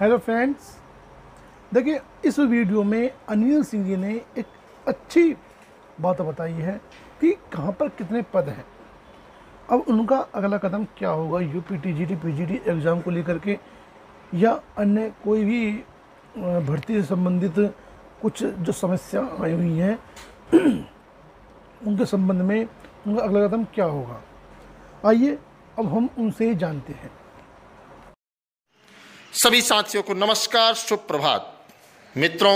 hello friends देखिए इस video में अनिल सिंह जी ने एक अच्छी बात बताई है कि कहाँ पर कितने पद हैं अब उनका अगला कदम क्या होगा U P T G T P G T exam को लेकर के या अन्य कोई भी भर्ती से संबंधित कुछ जो समस्या आई हुई हैं उनके संबंध में उनका अगला कदम क्या होगा आइए अब हम उनसे ही जानते हैं सभी साथियों को नमस्कार सुप्रभात मित्रों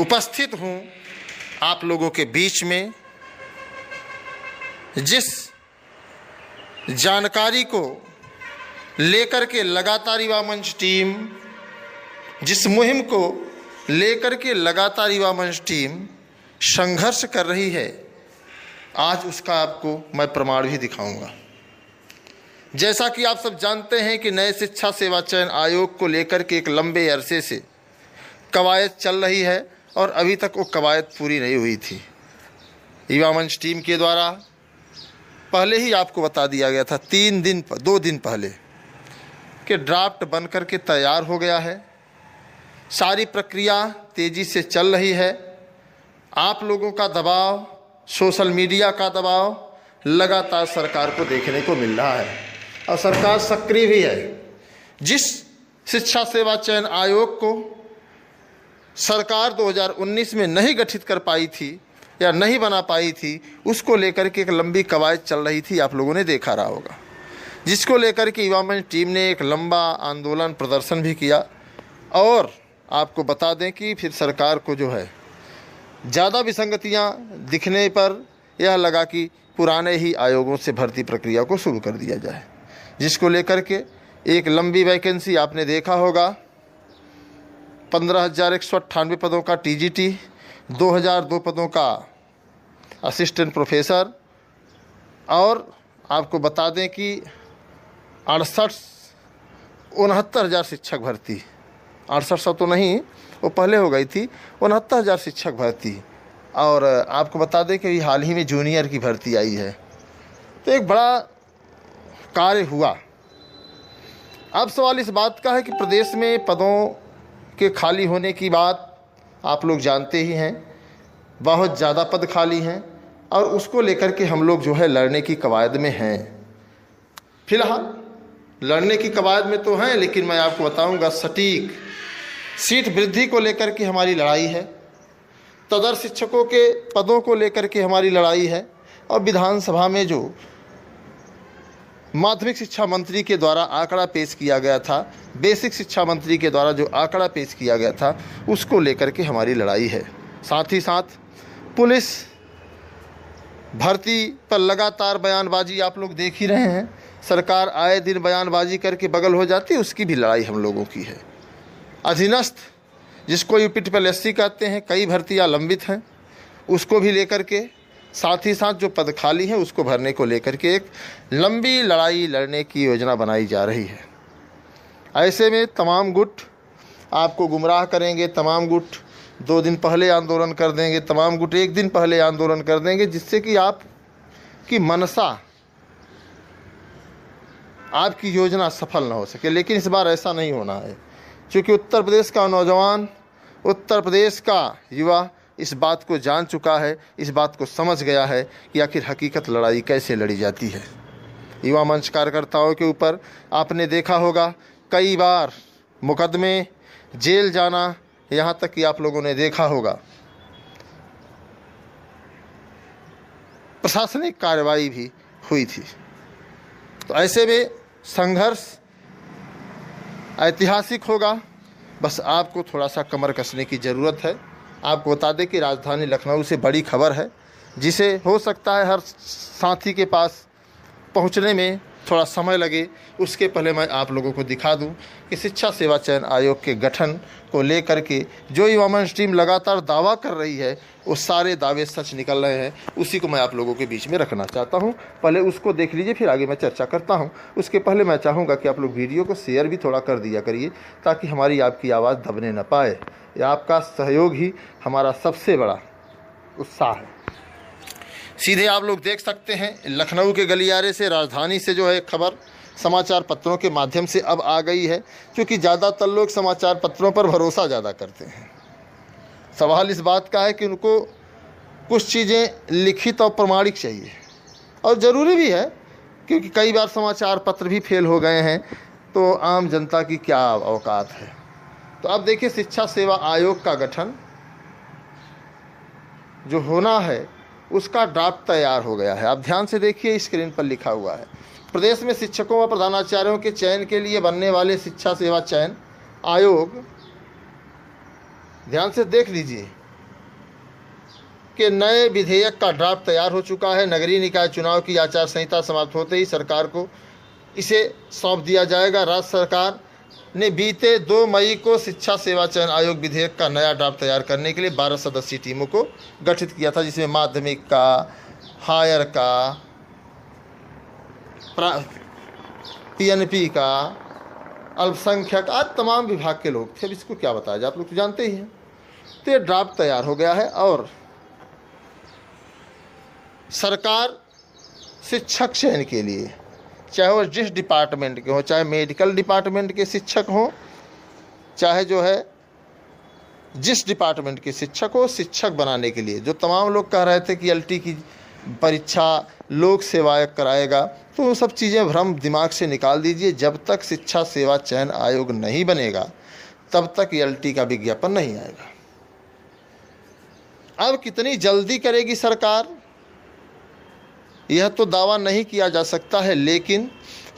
उपस्थित हूं आप लोगों के बीच में जिस जानकारी को लेकर के लगातार युवा मंच टीम जिस मुहिम को लेकर के लगातार युवा मंच टीम संघर्ष कर रही है आज उसका आपको मैं प्रमाण भी दिखाऊंगा जैसा कि आप सब जानते हैं कि नए शिक्षा सेवा चयन आयोग को लेकर के एक लंबे अरसे से कवायद चल रही है और अभी तक वो कवायद पूरी नहीं हुई थी युवा मंच टीम के द्वारा पहले ही आपको बता दिया गया था तीन दिन पर दो दिन पहले कि ड्राफ्ट बन कर के तैयार हो गया है सारी प्रक्रिया तेज़ी से चल रही है आप लोगों का दबाव सोशल मीडिया का दबाव लगातार सरकार को देखने को मिल रहा है और सरकार सक्रिय भी है जिस शिक्षा सेवा चयन आयोग को सरकार 2019 में नहीं गठित कर पाई थी या नहीं बना पाई थी उसको लेकर के एक लंबी कवायद चल रही थी आप लोगों ने देखा रहा होगा जिसको लेकर के युवा मंच टीम ने एक लंबा आंदोलन प्रदर्शन भी किया और आपको बता दें कि फिर सरकार को जो है ज़्यादा विसंगतियाँ दिखने पर यह लगा कि पुराने ही आयोगों से भर्ती प्रक्रिया को शुरू कर दिया जाए जिसको लेकर के एक लंबी वैकेंसी आपने देखा होगा पंद्रह हज़ार एक सौ अट्ठानवे पदों का टीजीटी, दो हज़ार दो पदों का असिस्टेंट प्रोफेसर और आपको बता दें कि अड़सठ उनहत्तर हज़ार शिक्षक भर्ती अड़सठ सौ तो नहीं वो पहले हो गई थी उनहत्तर हज़ार शिक्षक भर्ती और आपको बता दें कि हाल ही में जूनियर की भर्ती आई है तो एक बड़ा कार्य हुआ अब सवाल इस बात का है कि प्रदेश में पदों के खाली होने की बात आप लोग जानते ही हैं बहुत ज़्यादा पद खाली हैं और उसको लेकर के हम लोग जो है लड़ने की कवायद में हैं फिलहाल लड़ने की कवायद में तो हैं लेकिन मैं आपको बताऊंगा सटीक सीट वृद्धि को लेकर के हमारी लड़ाई है तदर शिक्षकों के पदों को लेकर के हमारी लड़ाई है और विधानसभा में जो माध्यमिक शिक्षा मंत्री के द्वारा आंकड़ा पेश किया गया था बेसिक शिक्षा मंत्री के द्वारा जो आंकड़ा पेश किया गया था उसको लेकर के हमारी लड़ाई है साथ ही साथ पुलिस भर्ती पर लगातार बयानबाजी आप लोग देख ही रहे हैं सरकार आए दिन बयानबाजी करके बगल हो जाती उसकी भी लड़ाई हम लोगों की है अधीनस्थ जिसको यूपी ट्रिपल एस कहते हैं कई भर्तियाँ लंबित हैं उसको भी लेकर के साथ ही साथ जो पद खाली हैं उसको भरने को लेकर के एक लंबी लड़ाई लड़ने की योजना बनाई जा रही है ऐसे में तमाम गुट आपको गुमराह करेंगे तमाम गुट दो दिन पहले आंदोलन कर देंगे तमाम गुट एक दिन पहले आंदोलन कर देंगे जिससे कि आप की मनसा आपकी योजना सफल ना हो सके लेकिन इस बार ऐसा नहीं होना है क्योंकि उत्तर प्रदेश का नौजवान उत्तर प्रदेश का युवा इस बात को जान चुका है इस बात को समझ गया है कि आखिर हकीकत लड़ाई कैसे लड़ी जाती है युवा मंच कार्यकर्ताओं के ऊपर आपने देखा होगा कई बार मुकदमे जेल जाना यहाँ तक कि आप लोगों ने देखा होगा प्रशासनिक कार्रवाई भी हुई थी तो ऐसे में संघर्ष ऐतिहासिक होगा बस आपको थोड़ा सा कमर कसने की ज़रूरत है आपको बता दें कि राजधानी लखनऊ से बड़ी खबर है जिसे हो सकता है हर साथी के पास पहुंचने में थोड़ा समय लगे उसके पहले मैं आप लोगों को दिखा दूं कि शिक्षा सेवा चयन आयोग के गठन को लेकर के जो इवामन टीम लगातार दावा कर रही है वो सारे दावे सच निकल रहे हैं उसी को मैं आप लोगों के बीच में रखना चाहता हूँ पहले उसको देख लीजिए फिर आगे मैं चर्चा करता हूँ उसके पहले मैं चाहूँगा कि आप लोग वीडियो को शेयर भी थोड़ा कर दिया करिए ताकि हमारी आपकी आवाज़ दबने ना पाए आपका सहयोग ही हमारा सबसे बड़ा उत्साह है सीधे आप लोग देख सकते हैं लखनऊ के गलियारे से राजधानी से जो है खबर समाचार पत्रों के माध्यम से अब आ गई है क्योंकि ज़्यादातर लोग समाचार पत्रों पर भरोसा ज़्यादा करते हैं सवाल इस बात का है कि उनको कुछ चीज़ें लिखित और प्रमाणिक चाहिए और ज़रूरी भी है क्योंकि कई बार समाचार पत्र भी फेल हो गए हैं तो आम जनता की क्या अवकात है तो अब देखिए शिक्षा सेवा आयोग का गठन जो होना है उसका ड्राफ्ट तैयार हो गया है आप ध्यान से देखिए स्क्रीन पर लिखा हुआ है प्रदेश में शिक्षकों व प्रधानाचार्यों के चयन के लिए बनने वाले शिक्षा सेवा चयन आयोग ध्यान से देख लीजिए कि नए विधेयक का ड्राफ्ट तैयार हो चुका है नगरीय निकाय चुनाव की आचार संहिता समाप्त होते ही सरकार को इसे सौंप दिया जाएगा राज्य सरकार ने बीते दो मई को शिक्षा सेवा चयन आयोग विधेयक का नया ड्राफ्ट तैयार करने के लिए बारह सदस्यीय टीमों को गठित किया था जिसमें माध्यमिक का हायर का पीएनपी का अल्पसंख्यक आज तमाम विभाग के लोग थे अब इसको क्या बताया जाए आप लोग तो जानते ही हैं तो ये ड्राफ्ट तैयार हो गया है और सरकार शिक्षक चयन के लिए चाहे वो जिस डिपार्टमेंट के हों चाहे मेडिकल डिपार्टमेंट के शिक्षक हों चाहे जो है जिस डिपार्टमेंट के शिक्षक हो शिक्षक बनाने के लिए जो तमाम लोग कह रहे थे कि एल की परीक्षा लोक सेवा कराएगा तो वो सब चीज़ें भ्रम दिमाग से निकाल दीजिए जब तक शिक्षा सेवा चयन आयोग नहीं बनेगा तब तक एल का विज्ञापन नहीं आएगा अब कितनी जल्दी करेगी सरकार यह तो दावा नहीं किया जा सकता है लेकिन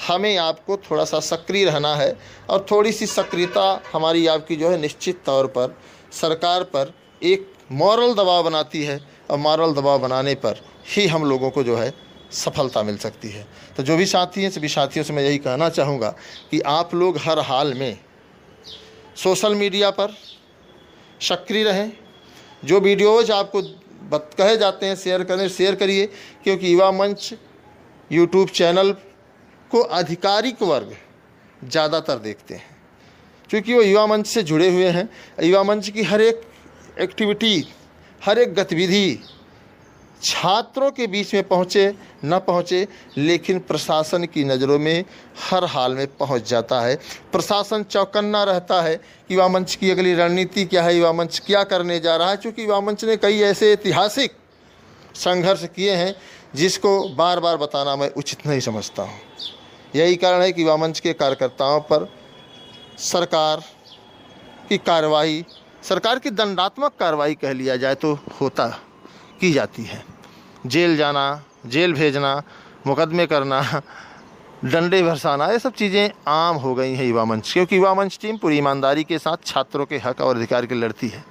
हमें आपको थोड़ा सा सक्रिय रहना है और थोड़ी सी सक्रियता हमारी आपकी जो है निश्चित तौर पर सरकार पर एक मॉरल दबाव बनाती है और मॉरल दबाव बनाने पर ही हम लोगों को जो है सफलता मिल सकती है तो जो भी साथी हैं सभी साथियों से मैं यही कहना चाहूँगा कि आप लोग हर हाल में सोशल मीडिया पर सक्रिय रहें जो वीडियोज़ आपको बत कहे जाते हैं शेयर करें शेयर करिए क्योंकि युवा मंच यूट्यूब चैनल को आधिकारिक वर्ग ज़्यादातर देखते हैं क्योंकि वो युवा मंच से जुड़े हुए हैं युवा मंच की हर एक एक्टिविटी हर एक गतिविधि छात्रों के बीच में पहुँचे न पहुँचे लेकिन प्रशासन की नज़रों में हर हाल में पहुँच जाता है प्रशासन चौकन्ना रहता है युवा मंच की अगली रणनीति क्या है युवा मंच क्या करने जा रहा है चूँकि युवा मंच ने कई ऐसे ऐतिहासिक संघर्ष किए हैं जिसको बार बार बताना मैं उचित नहीं समझता हूँ यही कारण है कि युवा मंच के कार्यकर्ताओं पर सरकार की कार्रवाई सरकार की दंडात्मक कार्रवाई कह लिया जाए तो होता है की जाती है जेल जाना जेल भेजना मुकदमे करना डंडे भरसाना ये सब चीज़ें आम हो गई हैं युवा मंच क्योंकि युवा मंच टीम पूरी ईमानदारी के साथ छात्रों के हक और अधिकार के लड़ती है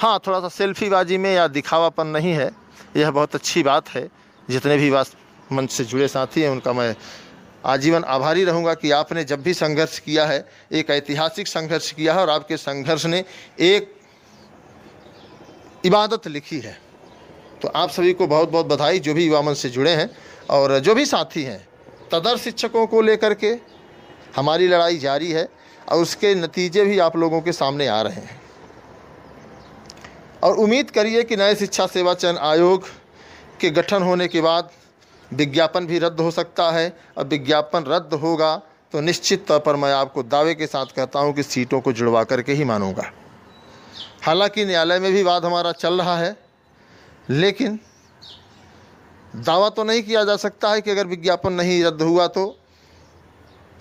हाँ थोड़ा सा सेल्फीबाजी में या दिखावापन नहीं है यह बहुत अच्छी बात है जितने भी युवा मंच से जुड़े साथी हैं उनका मैं आजीवन आभारी रहूंगा कि आपने जब भी संघर्ष किया है एक ऐतिहासिक संघर्ष किया है और आपके संघर्ष ने एक इबादत लिखी है तो आप सभी को बहुत बहुत बधाई जो भी युवामन से जुड़े हैं और जो भी साथी हैं तदर शिक्षकों को लेकर के हमारी लड़ाई जारी है और उसके नतीजे भी आप लोगों के सामने आ रहे हैं और उम्मीद करिए कि नए शिक्षा सेवा चयन आयोग के गठन होने के बाद विज्ञापन भी रद्द हो सकता है और विज्ञापन रद्द होगा तो निश्चित तौर पर मैं आपको दावे के साथ कहता हूँ कि सीटों को जुड़वा करके ही मानूंगा हालांकि न्यायालय में भी वाद हमारा चल रहा है लेकिन दावा तो नहीं किया जा सकता है कि अगर विज्ञापन नहीं रद्द हुआ तो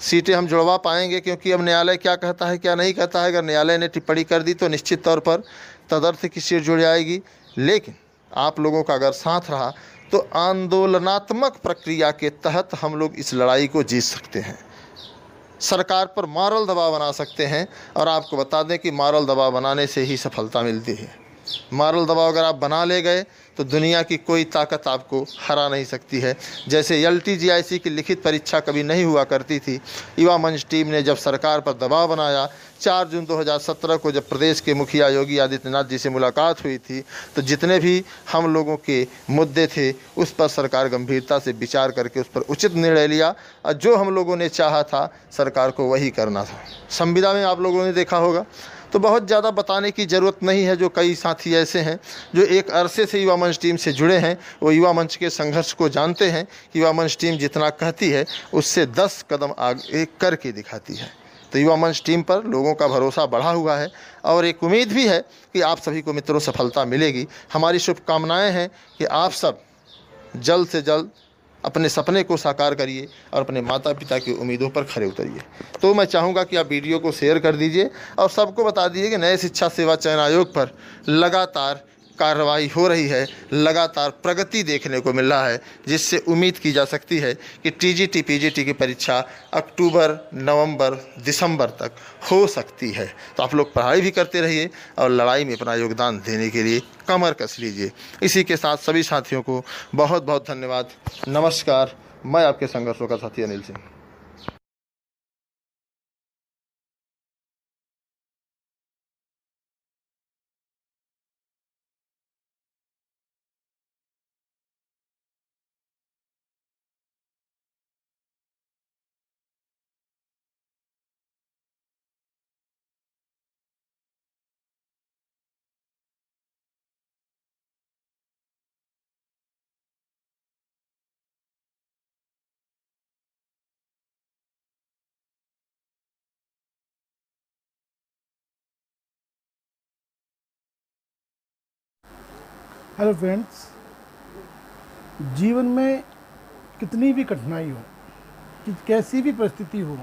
सीटें हम जुड़वा पाएंगे क्योंकि अब न्यायालय क्या कहता है क्या नहीं कहता है अगर न्यायालय ने टिप्पणी कर दी तो निश्चित तौर पर तदर्थ की सीट जुड़ जाएगी लेकिन आप लोगों का अगर साथ रहा तो आंदोलनात्मक प्रक्रिया के तहत हम लोग इस लड़ाई को जीत सकते हैं सरकार पर मॉरल दबाव बना सकते हैं और आपको बता दें कि मॉरल दबाव बनाने से ही सफलता मिलती है मारल दबाव अगर आप बना ले गए तो दुनिया की कोई ताकत आपको हरा नहीं सकती है जैसे एल की लिखित परीक्षा कभी नहीं हुआ करती थी युवा मंच टीम ने जब सरकार पर दबाव बनाया 4 जून 2017 को जब प्रदेश के मुखिया योगी आदित्यनाथ जी से मुलाकात हुई थी तो जितने भी हम लोगों के मुद्दे थे उस पर सरकार गंभीरता से विचार करके उस पर उचित निर्णय लिया और जो हम लोगों ने चाहा था सरकार को वही करना था संविदा में आप लोगों ने देखा होगा तो बहुत ज़्यादा बताने की ज़रूरत नहीं है जो कई साथी ऐसे हैं जो एक अरसे से युवा मंच टीम से जुड़े हैं वो युवा मंच के संघर्ष को जानते हैं कि युवा मंच टीम जितना कहती है उससे दस कदम आगे करके दिखाती है तो युवा मंच टीम पर लोगों का भरोसा बढ़ा हुआ है और एक उम्मीद भी है कि आप सभी को मित्रों सफलता मिलेगी हमारी शुभकामनाएँ हैं कि आप सब जल्द से जल्द अपने सपने को साकार करिए और अपने माता पिता की उम्मीदों पर खड़े उतरिए तो मैं चाहूँगा कि आप वीडियो को शेयर कर दीजिए और सबको बता दीजिए कि नए शिक्षा सेवा चयन आयोग पर लगातार कार्रवाई हो रही है लगातार प्रगति देखने को मिल रहा है जिससे उम्मीद की जा सकती है कि टीजीटी पीजीटी की परीक्षा अक्टूबर नवंबर दिसंबर तक हो सकती है तो आप लोग पढ़ाई भी करते रहिए और लड़ाई में अपना योगदान देने के लिए कमर कस लीजिए इसी के साथ सभी साथियों को बहुत बहुत धन्यवाद नमस्कार मैं आपके संघर्षों का साथी अनिल सिंह हेलो फ्रेंड्स जीवन में कितनी भी कठिनाई हो कि कैसी भी परिस्थिति हो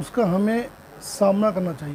उसका हमें सामना करना चाहिए